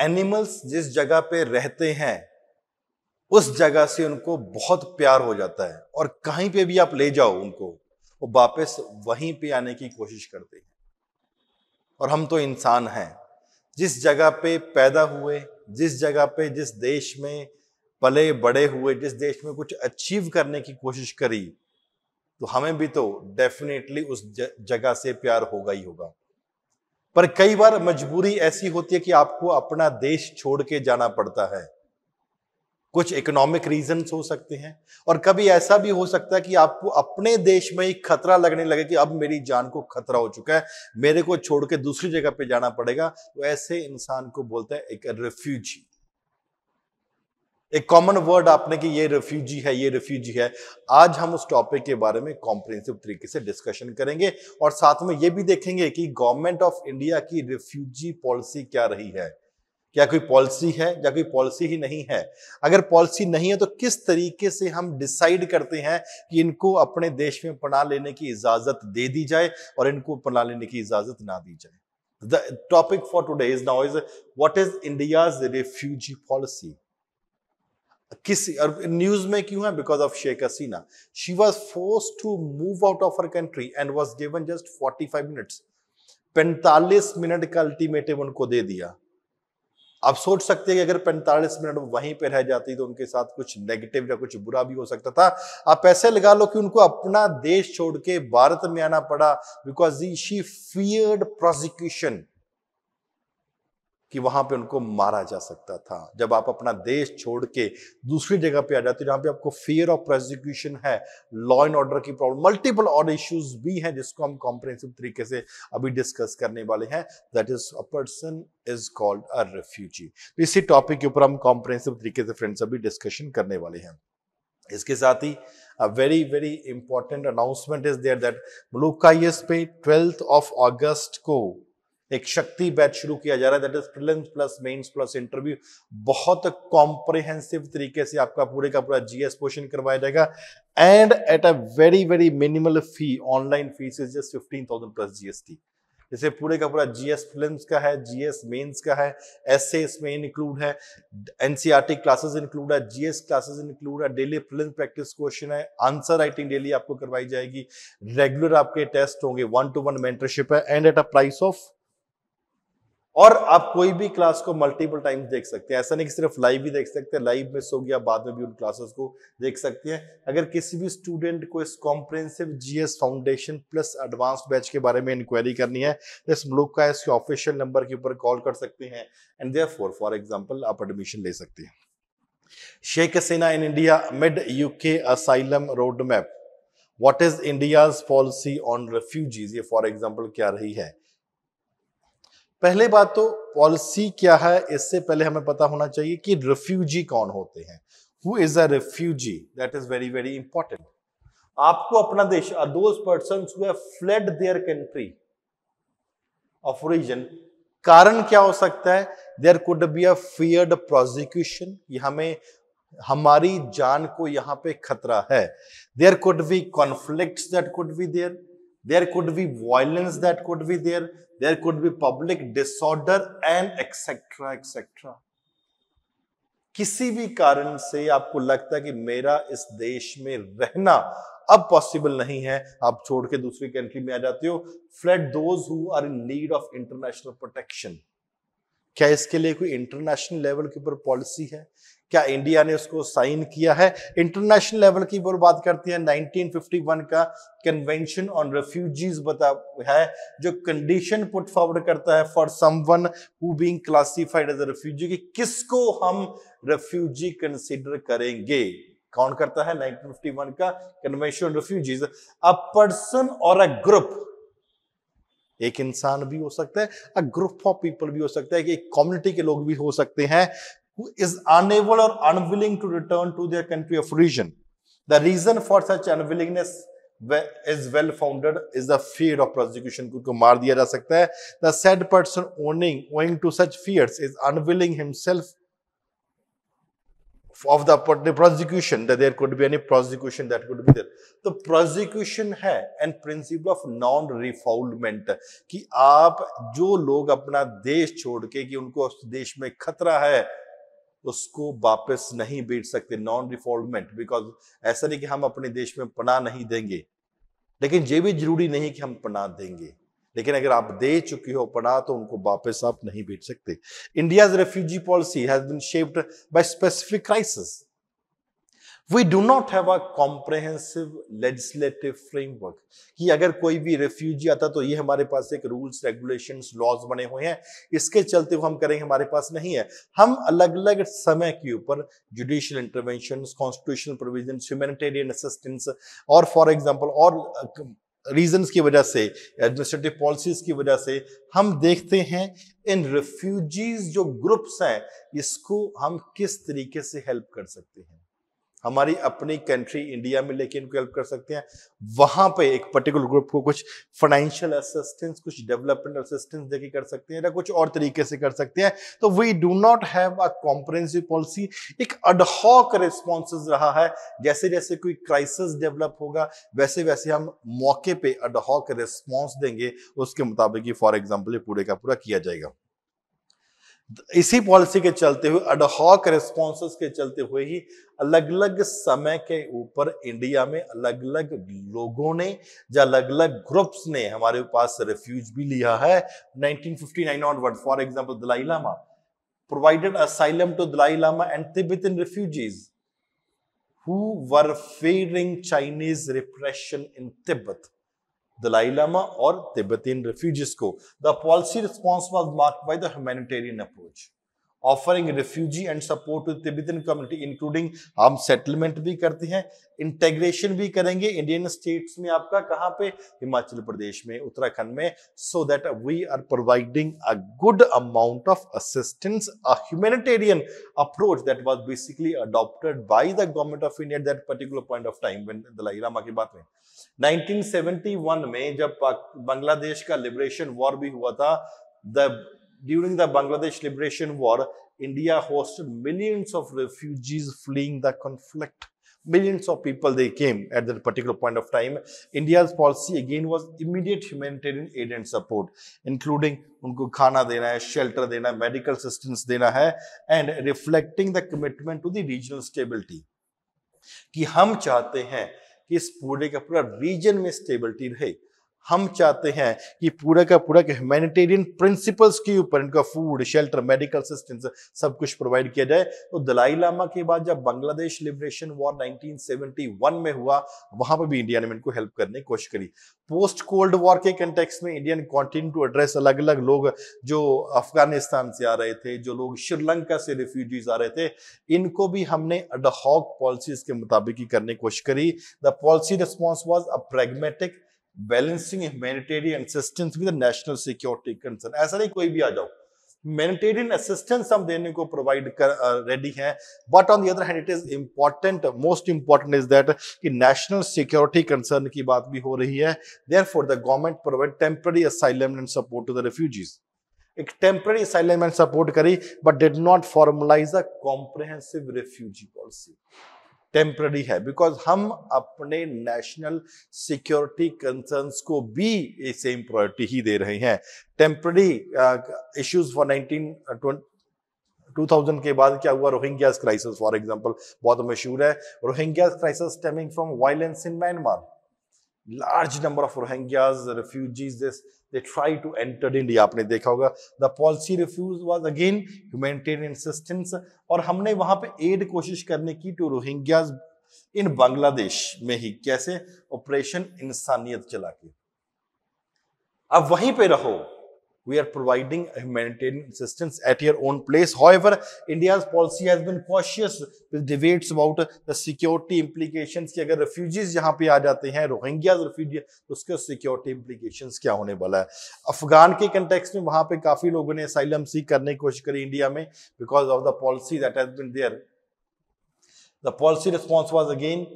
Animals जिस जगह पे रहते हैं उस जगह से उनको बहुत प्यार हो जाता है और कहीं पे भी आप ले जाओ उनको वो वापस वहीं पे आने की कोशिश करते हैं और हम तो इंसान हैं जिस जगह पे पैदा हुए जिस जगह पे जिस देश में पले बड़े हुए जिस देश में कुछ अचीव करने की कोशिश करी तो हमें भी तो डेफिनेटली उस जगह से प्यार होगा ही होगा पर कई बार मजबूरी ऐसी होती है कि आपको अपना देश छोड़ के जाना पड़ता है कुछ इकोनॉमिक रीजन हो सकते हैं और कभी ऐसा भी हो सकता है कि आपको अपने देश में ही खतरा लगने लगे कि अब मेरी जान को खतरा हो चुका है मेरे को छोड़ के दूसरी जगह पे जाना पड़ेगा तो ऐसे इंसान को बोलते हैं एक रेफ्यूजी एक कॉमन वर्ड आपने कि ये रेफ्यूजी है ये रेफ्यूजी है आज हम उस टॉपिक के बारे में कॉम्प्रेहेंसिव तरीके से डिस्कशन करेंगे और साथ में ये भी देखेंगे कि गवर्नमेंट ऑफ इंडिया की रेफ्यूजी पॉलिसी क्या रही है क्या कोई पॉलिसी है या कोई पॉलिसी ही नहीं है अगर पॉलिसी नहीं है तो किस तरीके से हम डिसाइड करते हैं कि इनको अपने देश में पना लेने की इजाजत दे दी जाए और इनको पना लेने की इजाजत ना दी जाए the topic for today is now is what is India's refugee policy किसी न्यूज में क्यों है because of Sheikh Hasina she was force to move out of her country and was given just five minutes पैंतालीस मिनट का ultimatum उनको दे दिया आप सोच सकते हैं कि अगर 45 मिनट वहीं पर रह जाती तो उनके साथ कुछ नेगेटिव या कुछ बुरा भी हो सकता था आप ऐसे लगा लो कि उनको अपना देश छोड़ के भारत में आना पड़ा बिकॉज शी फियर्ड प्रोसिक्यूशन कि वहां पे उनको मारा जा सकता था जब आप अपना देश छोड़ के दूसरी जगह पे आ जाते हो जहां पे आपको फियर ऑफ प्रोसिक्यूशन है लॉ एंड ऑर्डर की प्रॉब्लम मल्टीपल और इश्यूज भी हैं जिसको हम कॉम्प्रेंसिव तरीके से अभी डिस्कस करने वाले हैं that is a person is called a refugee तो इसी टॉपिक के ऊपर हम कॉम्प्रेंसिव तरीके से फ्रेंड्स अभी डिस्कशन करने वाले हैं इसके साथ ही a very very important announcement is there that मलुका पे ट्वेल्थ ऑफ अगस्त को एक शक्ति बैच शुरू किया जा रहा है that is prelims plus mains plus interview बहुत कॉम्प्रिहेंसिव तरीके से आपका पूरे का पूरा जीएस पोर्शन करवाया जाएगा and at a very very minimal fee online fees is just fifteen thousand plus GST जैसे पूरे का पूरा जीएस फिल्म का है जीएस मेंस का है एस इसमें इंक्लूड है एनसीईआरटी क्लासेस इंक्लूड है जीएस क्लासेस इंक्लूड है डेली फिल्म प्रैक्टिस क्वेश्चन है आंसर राइटिंग डेली आपको करवाई जाएगी रेगुलर आपके टेस्ट होंगे वन टू वन मेंटरशिप है and at a price of और आप कोई भी क्लास को मल्टीपल टाइम्स देख सकते हैं ऐसा नहीं कि सिर्फ लाइव ही देख सकते हैं लाइव मिस हो गया बाद में भी उन क्लासेस को देख सकते हैं अगर किसी भी स्टूडेंट को इस comprehensive GS foundation plus advance batch के बारे में इंक्वायरी करनी है तो इस ब्लॉक का इसके ऑफिशियल नंबर के ऊपर कॉल कर सकते हैं एंड देयर फॉर एग्जाम्पल आप एडमिशन ले सकते हैं Sheikh Hasina in India mid UK asylum roadmap what is India policy on refugees ये फॉर एग्जाम्पल क्या रही है पहले बात तो पॉलिसी क्या है इससे पहले हमें पता होना चाहिए कि रेफ्यूजी कौन होते हैं who is a refugee that is very very important आपको अपना देश person fled their country of reason कारण क्या हो सकता है there could be a feared prosecution हमें हमारी जान को यहां पे खतरा है there could be conflict that could be there there could be violence that could be there there could be public disorder and etc etc किसी भी कारण से आपको लगता है कि मेरा इस देश में रहना अब पॉसिबल नहीं है आप छोड़ के दूसरी कंट्री में आ जाते हो fled those who are in need of international protection क्या इसके लिए कोई इंटरनेशनल लेवल के ऊपर पॉलिसी है क्या इंडिया ने उसको साइन किया है इंटरनेशनल लेवल की बोल बात करते हैं 1951 का कन्वेंशन ऑन रेफ्यूजीज बता है जो कंडीशन पुट फॉरवर्ड करता है for someone who being classified as a refugee कि किसको हम रेफ्यूजी कंसिडर करेंगे कौन करता है 1951 का convention on refugees a person और अ ग्रुप एक इंसान भी हो सकता है अ ग्रुप ऑफ पीपल भी हो सकता है कि एक कम्युनिटी के लोग भी हो सकते हैं who is unable or unwilling to return to their country of origin. The reason for such unwillingness is well founded is the fear of prosecution को मार दिया जा सकता है the said person owning owing to such fears is unwilling himself of the prosecution that there could be any prosecution that could be there The prosecution hai and principle of non refoulement ki aap jo log apna desh chhod ke ki unko us desh mein khatra hai उसको वापस नहीं बेच सकते non रिफॉल्वमेंट because ऐसा नहीं कि हम अपने देश में पना नहीं देंगे लेकिन ये भी जरूरी नहीं कि हम पना देंगे लेकिन अगर आप दे चुके हो पना तो उनको वापस आप नहीं बेच सकते India's refugee policy has been shaped by specific crisis we do not have a comprehensive legislative framework कि अगर कोई भी रेफ्यूजी आता तो ये हमारे पास एक रूल्स रेगुलेशन लॉज बने हुए हैं इसके चलते वो हम करेंगे हमारे पास नहीं है हम अलग अलग समय के ऊपर judicial intervention constitutional provision humanitarian assistance और फॉर एग्जाम्पल और रीजंस uh, की वजह से एडमिनिस्ट्रेटिव पॉलिसीज की वजह से हम देखते हैं इन रेफ्यूजीज जो ग्रुप्स हैं इसको हम किस तरीके से हेल्प कर सकते हैं हमारी अपनी कंट्री इंडिया में लेके इनको हेल्प कर सकते हैं वहां पे एक पर्टिकुलर ग्रुप को कुछ फाइनेंशियल असिस्टेंस कुछ डेवलपमेंट असिस्टेंस देके कर सकते हैं या कुछ और तरीके से कर सकते हैं तो we do not have a comprehensive policy एक अडहॉक रिस्पॉन्स रहा है जैसे जैसे कोई क्राइसिस डेवलप होगा वैसे वैसे हम मौके पर अडहॉक रिस्पॉन्स देंगे उसके मुताबिक ही फॉर एग्जाम्पल ये पूरे का पूरा किया जाएगा इसी पॉलिसी के चलते हुए अडहॉक रेस्पॉन्स के चलते हुए ही अलग अलग समय के ऊपर इंडिया में अलग अलग लोगों ने या अलग अलग ग्रुप्स ने हमारे पास रिफ्यूज भी लिया है 1959 onward for example Dalai Lama provided asylum to Dalai Lama and in refugees who were fearing Chinese repression in Tibet Dalai Lama or Tibetan refugees The policy response was marked by the humanitarian approach. Offering refugee and support to Tibetan community including हम settlement भी करते हैं integration भी करेंगे Indian states में आपका कहाँ पे हिमाचल प्रदेश में उत्तराखंड में so that we are providing a good amount of assistance a humanitarian approach that was basically adopted by the government of India that particular point of time when Dalai Lama की बात में 1971 में जब बांग्लादेश का लिबरेशन वॉर भी हुआ था the During the Bangladesh Liberation War, India hosted millions of refugees fleeing the conflict. Millions of people they came at that particular point of time. India's policy again was immediate humanitarian aid and support, including उनको खाना देना है shelter देना है medical assistance देना है reflecting the commitment to the regional stability. कि हम चाहते हैं कि इस पूरे का पूरा रीजन में हम चाहते हैं कि पूरा का पूरा ह्यूमैनिटेरियन प्रिंसिपल्स के ऊपर इनका फूड शेल्टर मेडिकल असिस्टेंस सब कुछ प्रोवाइड किया जाए तो दलाई लामा के बाद जब बांग्लादेश लिबरेशन वॉर 1971 में हुआ वहां पर भी इंडिया ने इनको हेल्प करने की कोशिश करी पोस्ट कोल्ड वॉर के कंटेक्स में इंडियन कॉन्टिन्यू टू एड्रेस अलग अलग लोग जो अफगानिस्तान से आ रहे थे जो लोग श्रीलंका से रिफ्यूजीज आ रहे थे इनको भी हमने अडहॉक पॉलिसीज के मुताबिक ही करने की कोशिश करी the policy response was a pragmatic balancing humanitarian assistance with national security concern ऐसा नहीं कोई भी आ जाओ humanitarian असिस्टेंस हम देने को प्रोवाइड कर रेडी uh, हैं but on the other hand it is important most important is that कि नेशनल सिक्योरिटी कंसर्न की बात भी हो रही है there for the government provide temporary asylum and support to the refugees एक टेम्पररी असाइलम एंड सपोर्ट करी but did not formalise a comprehensive refugee policy temporary है बिकॉज हम अपने नेशनल सिक्योरिटी कंसर्न्स को भी सेम प्रायोरिटी ही दे रहे हैं temporary issues for nineteen 2000 के बाद क्या हुआ रोहिंग्यास क्राइसिस फॉर एग्जांपल बहुत मशहूर है Rohingyas crisis stemming from violence in Myanmar large number of Rohingyas, refugees, this, they try to enter India. aapne dekha hoga the policy refused was again humanitarian assistance aur humne wahan pe aid koshish karne ki to Rohingyas in bangladesh mein hi kaise operation insaniyat chala ke ab wahi pe raho we are providing humanitarian assistance at your own place. However, India's policy has been cautious with debates about the security implications कि अगर refugees यहाँ पे आ जाते हैं Rohingyas refugee तो उसके security implications क्या होने वाला है Afghan के context में वहाँ पे काफ़ी लोगों ने asylum seek करने की कोशिश करी India में because of the policy that has been there. The policy response was again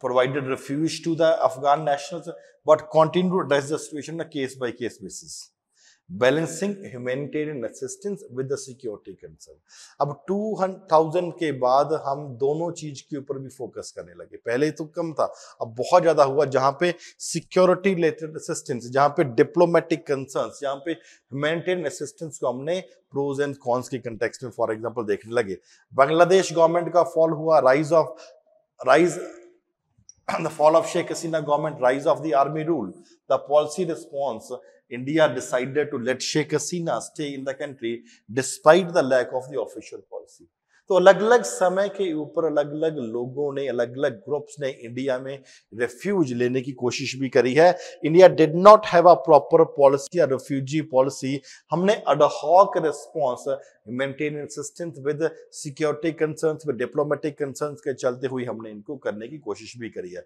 provided refuge to the Afghan nationals but continued to address the situation on a case-by-case -case basis. Balancing humanitarian assistance with the security concern अब two thousand के बाद हम दोनों चीज के ऊपर भी focus करने लगे पहले तो कम था अब बहुत ज्यादा हुआ जहां पे सिक्योरिटी रिलेटेड असिस्टेंस जहां पे डिप्लोमेटिक कंसर्न जहां पे ह्यूमैनिटेरियन असिस्टेंस को हमने प्रोज एंड कॉन्स के कंटेक्स में फॉर एग्जाम्पल देखने लगे बांग्लादेश गवर्नमेंट का फॉल हुआ rise of rise the fall of Sheikh Hasina government, rise of the army rule, the policy response, India decided to let Sheikh Hasina stay in the country despite the lack of the official policy. तो अलग अलग समय के ऊपर अलग अलग लोगों ने अलग अलग ग्रुप्स ने इंडिया में रेफ्यूज लेने की कोशिश भी करी है India did not have a proper policy या रेफ्यूजी पॉलिसी हमने ad hoc response maintain assistance with security concerns with diplomatic concerns के चलते हुए हमने इनको करने की कोशिश भी करी है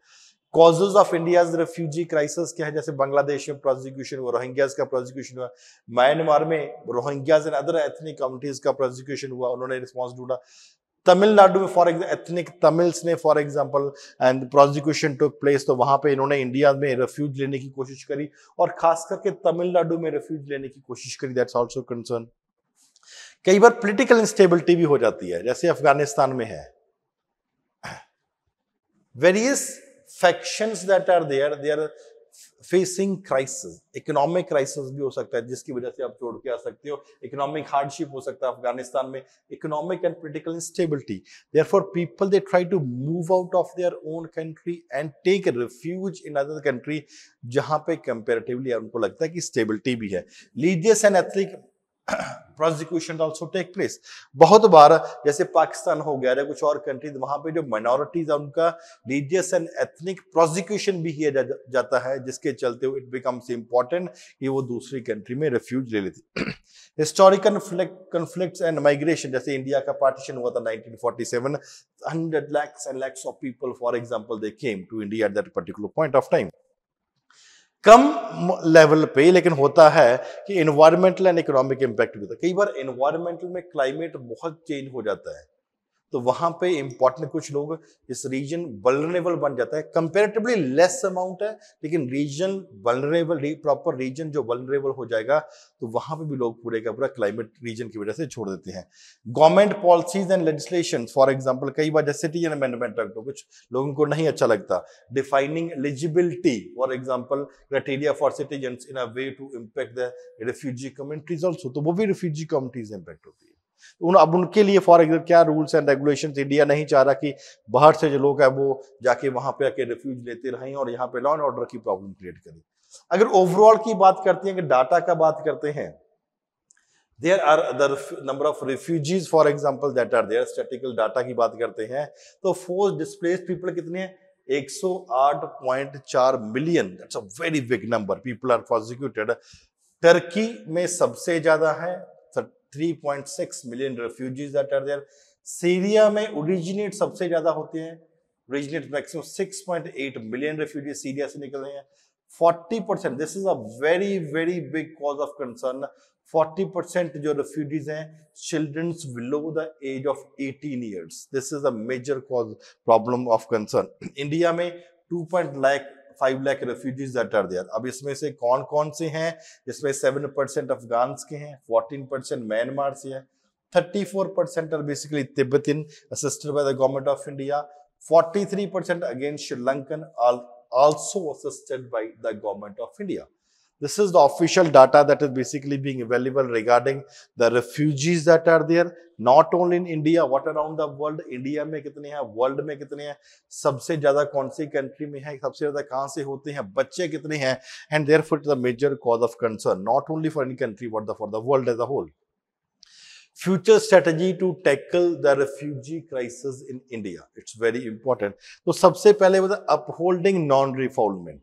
causes of India refugee crisis क्या है जैसे बांग्लादेश में प्रोजिक्यूशन हुआ रोहिंग्याज का प्रोजिक्यूशन हुआ म्यांमार में Rohingyas and other ethnic communities का प्रोजिक्यूशन हुआ उन्होंने रिस्पॉन्स ढूंढा तमिलनाडु में फॉर एग्जाम्पल एथनिक तमिल्स ने for example and prosecution took place तो वहां पे इन्होंने इंडिया में रेफ्यूज लेने की कोशिश करी और खास करके तमिलनाडु में रेफ्यूज लेने की कोशिश करी दैट्स ऑल्सो कंसर्न कई बार पोलिटिकल इंस्टेबिलिटी भी हो जाती है जैसे अफगानिस्तान में है various factions that are there they are facing crisis economic crisis भी हो सकता है जिसकी वजह से आप छोड़ के आ सकते हो इकोनॉमिक हार्डशिप हो सकता है अफगानिस्तान में economic and political instability there for people they try to move out of their own country and take refuge in other country जहां पे कंपेरेटिवली उनको लगता है कि स्टेबिलिटी भी है religious and ethnic prosecution also take place बहुत बार जैसे पाकिस्तान हो गया या कुछ और कंट्रीज वहां पे जो माइनॉरिटीज है उनका रिलीजियस एंड एथनिक प्रोसिक्यूशन भी किया जा, जाता है जिसके चलते इट बिकम्स इम्पॉर्टेंट कि वो दूसरी कंट्री में रेफ्यूज ले लेती हिस्टोरिकल कन्फ्लिक्ट एंड माइग्रेशन जैसे इंडिया का पार्टीशन हुआ था 1947 hundred lakhs and lakhs of people for example they came to India at that particular point of time कम लेवल पे लेकिन होता है कि इन्वायरमेंटल एंड इकोनॉमिक इंपैक्ट भी होता है कई बार इन्वायरमेंटल में क्लाइमेट बहुत चेंज हो जाता है तो वहां पे इंपॉर्टेंट कुछ लोग इस रीजन वलरेबल बन जाता है कंपेरेटिवली लेस अमाउंट है लेकिन रीजन वलरेबल प्रॉपर रीजन जो वलरेबल हो जाएगा तो वहां पे भी लोग पूरे का पूरा क्लाइमेट रीजन की वजह से छोड़ देते हैं government policies and legislation for example कई बार जैसे सिटीजन अमेंडमेंट एक्ट कुछ लोगों को नहीं अच्छा लगता defining eligibility for example criteria for citizen in a way to impact the refugee communities also तो वो भी रिफ्यूजी कम्युनिटीज इम्पैक्ट होती है उन अब उनके लिए फॉर एग्जाम्पल क्या रूल्स एंड रेगुलेशन इंडिया नहीं चाह रहा कि बाहर से जो लोग हैं वो जाके वहाँ पे आके रिफ्यूज लेते रहें और यहाँ पे लॉ एंड ऑर्डर की प्रॉब्लम क्रिएट करें अगर ओवरऑल की बात करते हैं कि डाटा का बात करते हैं there are other number of refugees for example that are there statistical data की बात करते हैं तो फोर्स डिस्प्लेस पीपल कितने हैं 108.4 million that's a very big number people are prosecuted Turkey में सबसे ज्यादा है 3.6 million refugees that are there Syria में ओरिजिनेट सबसे ज्यादा होते हैं originate maximum 6.8 million refugee Syria से निकल रहे हैं 40 percent this is a very very big cause of concern 40 percent जो रेफ्यूजीज हैं childrens below the age of 18 years this is a major cause problem of concern India में two point lakh five lakh refugees that are there अब इसमें से कौन कौन से हैं इसमें सेवन परसेंट अफगान के हैं फोर्टीन परसेंट म्यांमार से है thirty four percent are basically Tibet assisted by the government of India forty three percent against Sri Lankan also assisted by the government of India This is the official data that is basically being available regarding the refugees that are there, not only in India, what around the world, India में कितने hai? world में कितने hai? सबसे jada कौन country में हैं, सबसे ज़्यादा कहाँ से hai? हैं, बच्चे hai? and therefore it's a major cause of concern, not only for any country, but the, for the world as a whole. future strategy to tackle the refugee crisis in India. It's very important. So, सबसे पहले वो upholding non-refoulement.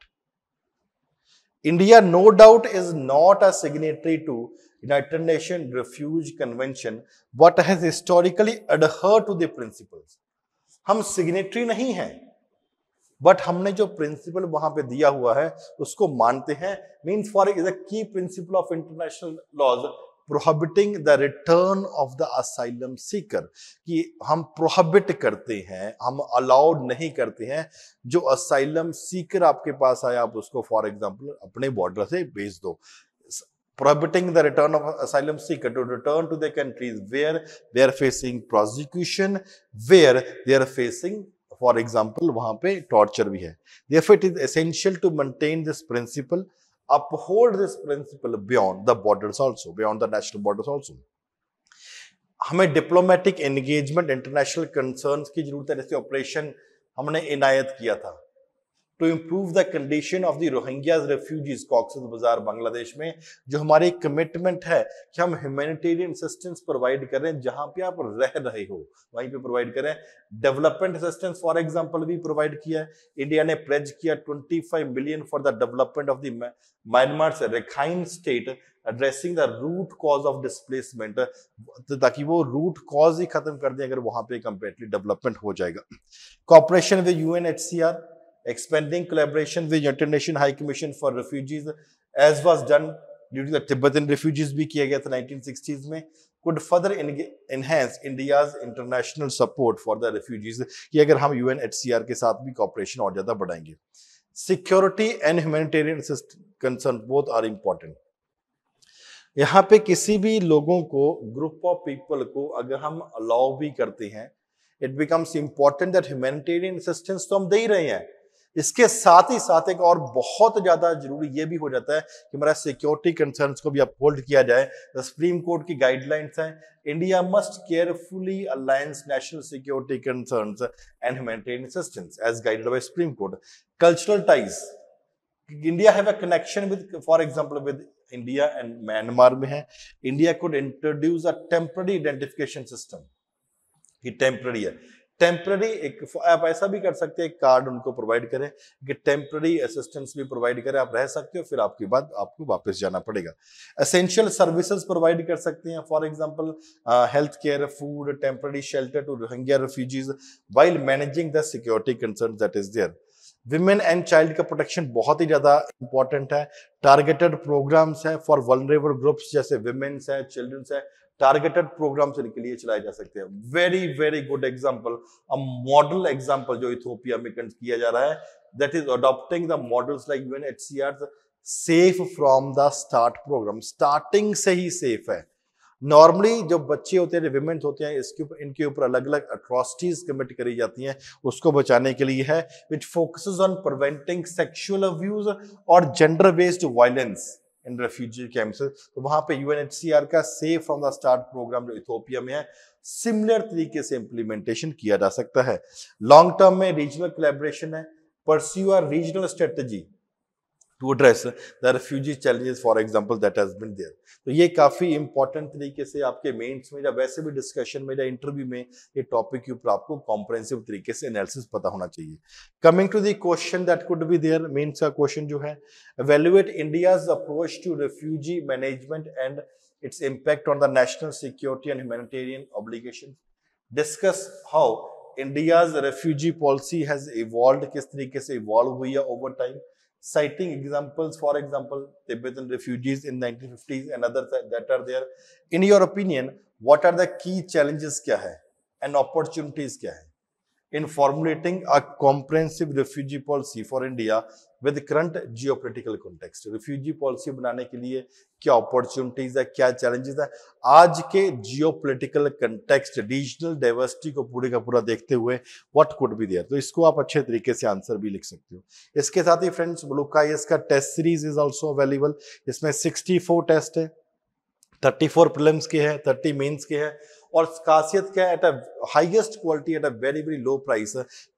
India, no doubt, is not a signatory to United Nations Refuge Convention, but has historically adhered to the principles. हम signatory नहीं हैं but हमने जो principal वहां पे दिया हुआ है उसको मानते हैं mean for is a key principle of international laws prohibiting the return of the asylum seeker कि हम प्रोहबिट करते हैं हम अलाउड नहीं करते हैं जो असाइलम सीकर आपके पास आया आप उसको फॉर एग्जांपल अपने बॉर्डर से भेज दो prohibiting the return of asylum seeker to return to their countries where they are facing prosecution where they are facing for example वहां पे torture भी है therefore it is essential to maintain this principle uphold this principle beyond the borders also beyond the national borders also हमें diplomatic engagement international concern की जरूरत है जैसे operation हमने इनायत किया था to improve the condition of the Rohingyas refugees Cox's Bazar Bangladesh में जो हमारी कमिटमेंट है कि हम ह्यूमैनिटेरियन असिस्टेंस प्रोवाइड करें जहां पे आप रह रहे हो वहीं पे प्रोवाइड करें डेवलपमेंट असिस्टेंस फॉर एग्जाम्पल भी प्रोवाइड किया है इंडिया ने प्रेज किया 25 million for the development of the Myanmar Rakhine state addressing the root cause of displacement ताकि वो रूट कॉज ही खत्म कर दें अगर वहां पे कंप्लीटली डेवलपमेंट हो जाएगा cooperation with our expanding collaboration with International High Commission for Refugees as was done during the Tibetan refugees bhi kiya gaya tha 1960s mein could further enhance India's international support for the refugees ki agar hum UNHCR ke साथ bhi cooperation aur ज़्यादा badhayenge security and humanitarian assistance concern both are important यहाँ पे किसी भी लोगों को group of people को अगर हम अलाउ भी करते हैं it becomes important that humanitarian assistance तो हम दे ही रहे हैं इसके साथ ही साथ एक और बहुत ज़्यादा जरूरी यह भी हो जाता है कि हमारा सिक्योरिटी कंसर्न को भी अपहोल्ड किया जाए तो सुप्रीम कोर्ट की गाइडलाइंस हैं India must carefully alliance national security concern and maintain assistance as guided by Supreme Court cultural ties India have a connection with for example with India and Myanmar में है India could introduce a temporary identification system ये temporary है temporary एक आप ऐसा भी कर सकते हैं कार्ड उनको प्रोवाइड करें कि टेम्प्ररी असिस्टेंस भी प्रोवाइड करें आप रह सकते हो फिर आपके बाद आपको वापस जाना पड़ेगा असेंशियल सर्विसेज प्रोवाइड कर सकते हैं for example health care food temporary shelter to Rohingya refugees while managing the security concern that is there women and child का प्रोटेक्शन बहुत ही ज़्यादा इंपॉर्टेंट है टारगेटेड प्रोग्राम्स है फॉर वनरेबल ग्रुप्स जैसे विमेन्स है चिल्ड्रंस है टारगेटेड प्रोग्राम्स इनके लिए चलाए जा सकते हैं very very good example a model example जो इथोपिया में किया जा रहा है that is adopting the models like UN H C R safe from the start programme starting से ही सेफ है नॉर्मली जो बच्चे होते हैं विमेंस होते हैं इसके ऊपर इनके ऊपर अलग अलग अट्रॉसिटीज कमिट करी जाती हैं उसको बचाने के लिए है which focuses on preventing sexual abuse और gender based violence in refugee camps तो वहां पे यूएनएचसीआर का save from the start programme जो इथोपिया में है सिमिलर तरीके से इम्प्लीमेंटेशन किया जा सकता है लॉन्ग टर्म में रीजनल कोलेब्रेशन है pursue our regional strategy to address the refugee challenges for example that has been there तो ये काफ़ी इंपॉर्टेंट तरीके से आपके मेंस में या वैसे भी डिस्कशन में या इंटरव्यू में ये टॉपिक के ऊपर आपको कॉम्प्रेंसिव तरीके से एनालिसिस पता होना चाहिए coming to the question that could be there mains का क्वेश्चन जो है evaluate India's approach to refugee management and its impact on the national security and humanitarian obligation discuss how India's refugee policy has evolve किस तरीके से evolve हुई है over time citing examples, for example, Tibetan refugees in 1950s and others that are there. In your opinion, what are the key challenges kya hai and opportunities kya hai? in formulating a comprehensive refugee policy for India with the current geopolitical context. Refugee policy बनाने के लिए क्या opportunities है क्या challenges है आज के geopolitical context regional diversity को पूरे का पूरा देखते हुए what could be there तो इसको आप अच्छे तरीके से आंसर भी लिख सकते हो इसके साथ ही फ्रेंड्स ब्लूका इसका test series is also available इसमें 64 टेस्ट है 34 प्रीलिम्स के हैं 30 मेंस के हैं और खासियत क्या है at a highest quality at a very very low price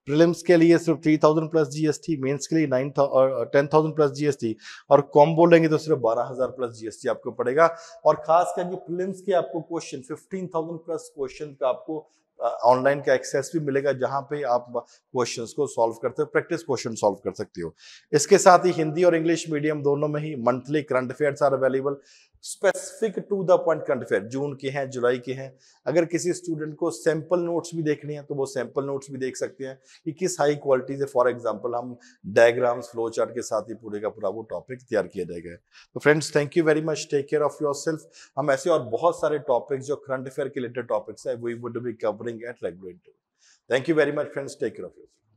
prelims के लिए सिर्फ three thousand plus GST mains के लिए nine ten thousand plus GST और कॉम्बो लेंगे तो सिर्फ बारह हजार प्लस जीएसटी आपको पड़ेगा और खास करके प्रिलिम्स के आपको question fifteen thousand plus question का आपको ऑनलाइन uh, का एक्सेस भी मिलेगा जहां पे आप क्वेश्चंस को सॉल्व करते हो प्रैक्टिस क्वेश्चन सॉल्व कर सकते हो इसके साथ ही हिंदी और इंग्लिश मीडियम दोनों में ही monthly current affairs are available specific to the point current affair June के हैं जुलाई के हैं अगर किसी स्टूडेंट को सैंपल नोट्स भी देखने हैं तो वो सैंपल नोट्स भी देख सकते हैं कि किस हाई क्वालिटी से फॉर एग्जांपल हम डायग्राम्स फ्लो चार्ट के साथ ही पूरे का पूरा वो टॉपिक तैयार किया जाएगा तो friends thank you very much take care of your self हम ऐसे और बहुत सारे टॉपिक्स जो करंट अफेयर के रिलेटेड टॉपिक्स है we would be covering at regular interview thank you very much friends take care of your